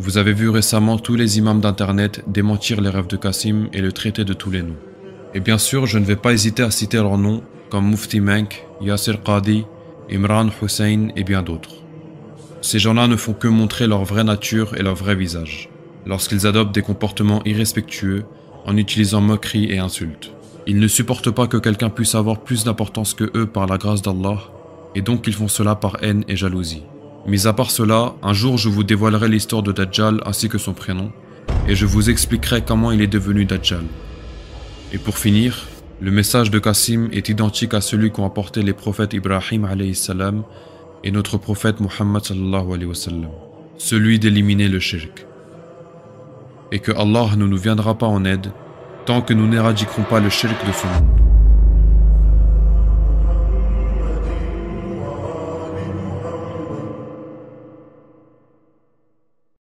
Vous avez vu récemment tous les imams d'Internet démentir les rêves de Qasim et le traiter de tous les noms. Et bien sûr, je ne vais pas hésiter à citer leurs noms, comme Mufti Menk, Yasser Qadi, Imran Hussein et bien d'autres. Ces gens-là ne font que montrer leur vraie nature et leur vrai visage, lorsqu'ils adoptent des comportements irrespectueux en utilisant moqueries et insultes. Ils ne supportent pas que quelqu'un puisse avoir plus d'importance que eux par la grâce d'Allah, et donc ils font cela par haine et jalousie. Mais à part cela, un jour je vous dévoilerai l'histoire de Dajjal ainsi que son prénom, et je vous expliquerai comment il est devenu Dajjal. Et pour finir, le message de Qasim est identique à celui qu'ont apporté les prophètes Ibrahim salam et notre prophète Muhammad celui d'éliminer le shirk. Et que Allah ne nous viendra pas en aide tant que nous n'éradiquerons pas le shirk de son nom.